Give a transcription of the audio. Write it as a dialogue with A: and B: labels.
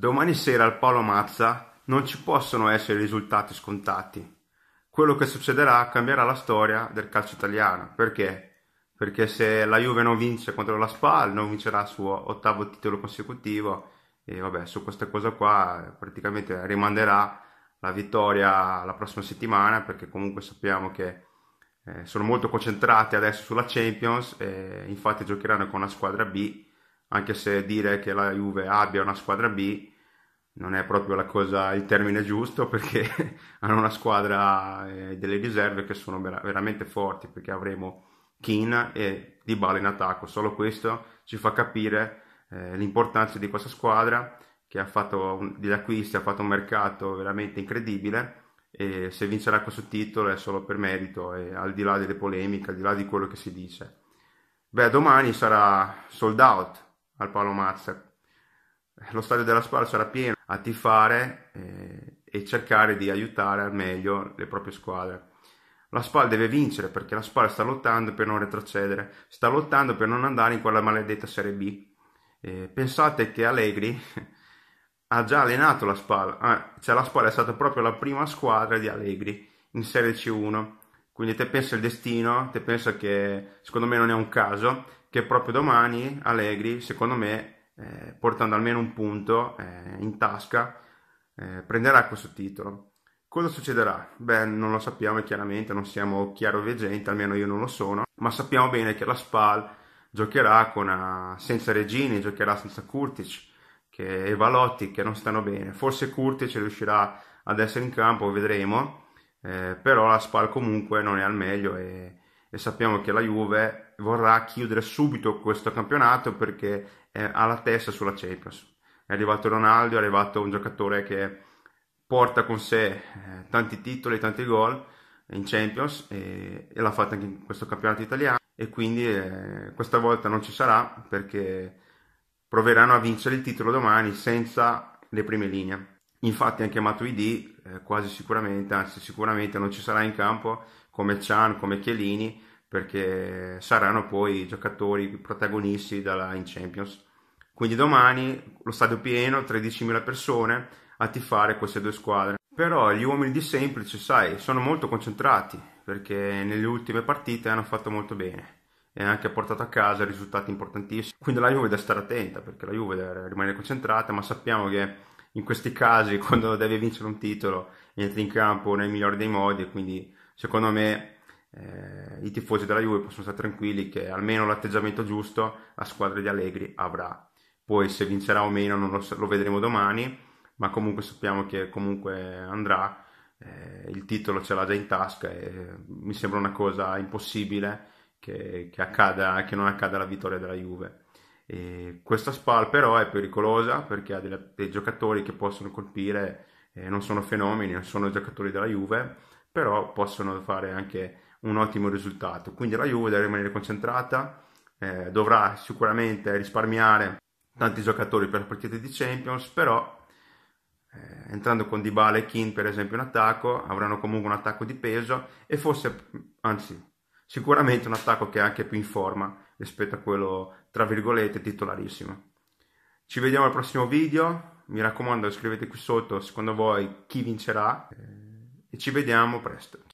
A: Domani sera al Palo Mazza non ci possono essere risultati scontati. Quello che succederà cambierà la storia del calcio italiano. Perché? Perché se la Juve non vince contro la Spal, non vincerà il suo ottavo titolo consecutivo e vabbè, su questa cosa qua praticamente rimanderà la vittoria la prossima settimana perché comunque sappiamo che eh, sono molto concentrati adesso sulla Champions e infatti giocheranno con la squadra B anche se dire che la Juve abbia una squadra B non è proprio la cosa, il termine giusto perché hanno una squadra e eh, delle riserve che sono vera- veramente forti perché avremo Kin e Dybala in attacco, solo questo ci fa capire eh, l'importanza di questa squadra che ha fatto un, degli acquisti, ha fatto un mercato veramente incredibile e se vincerà questo titolo è solo per merito e al di là delle polemiche, al di là di quello che si dice. Beh, domani sarà sold out al Paolo Massa. Lo stadio della squadra sarà pieno a tifare eh, e cercare di aiutare al meglio le proprie squadre. La SPAL deve vincere perché la SPAL sta lottando per non retrocedere, sta lottando per non andare in quella maledetta Serie B. Eh, pensate che Allegri ha già allenato la SPAL, ah, cioè la SPAL è stata proprio la prima squadra di Allegri in Serie C1 quindi te pensa il destino, te pensa che secondo me non è un caso, che proprio domani Allegri, secondo me, eh, portando almeno un punto eh, in tasca, eh, prenderà questo titolo. Cosa succederà? Beh, non lo sappiamo chiaramente, non siamo chiaro chiaroveggenti, almeno io non lo sono, ma sappiamo bene che la SPAL giocherà una... Eh, senza Regini, giocherà senza Kurtic che... e Valotti che non stanno bene. Forse Kurtic riuscirà ad essere in campo, vedremo eh, però la Spal comunque non è al meglio e, e, sappiamo che la Juve vorrà chiudere subito questo campionato perché ha la testa sulla Champions. È arrivato Ronaldo, è arrivato un giocatore che porta con sé eh, tanti titoli, e tanti gol in Champions e, e l'ha fatto anche in questo campionato italiano e quindi eh, questa volta non ci sarà perché proveranno a vincere il titolo domani senza le prime linee. Infatti anche chiamato ID eh, quasi sicuramente, anzi sicuramente non ci sarà in campo come Chan, come Chiellini, perché saranno poi i giocatori protagonisti dalla, in Champions. Quindi domani lo stadio pieno, 13.000 persone a tifare queste due squadre. Però gli uomini di Semplice, sai, sono molto concentrati perché nelle ultime partite hanno fatto molto bene e anche portato a casa risultati importantissimi. Quindi la Juve deve stare attenta perché la Juve deve rimanere concentrata, ma sappiamo che in questi casi quando deve vincere un titolo entra in campo nel migliore dei modi quindi secondo me eh, i tifosi della Juve possono stare tranquilli che almeno l'atteggiamento giusto la squadra di Allegri avrà. Poi se vincerà o meno lo, lo, vedremo domani, ma comunque sappiamo che comunque andrà, eh, il titolo ce l'ha già in tasca e mi sembra una cosa impossibile che, che, accada, che non accada la vittoria della Juve. E questa SPAL però è pericolosa perché ha delle, dei giocatori che possono colpire, eh, non sono fenomeni, non sono giocatori della Juve, però possono fare anche un ottimo risultato. Quindi la Juve deve rimanere concentrata, eh, dovrà sicuramente risparmiare tanti giocatori per le partite di Champions, però eh, entrando con Dybala e Kin per esempio in attacco, avranno comunque un attacco di peso e forse, anzi, sicuramente un attacco che è anche più in forma rispetto a quello, tra virgolette, titolarissimo. Ci vediamo al prossimo video, mi raccomando scrivete qui sotto secondo voi chi vincerà e ci vediamo presto.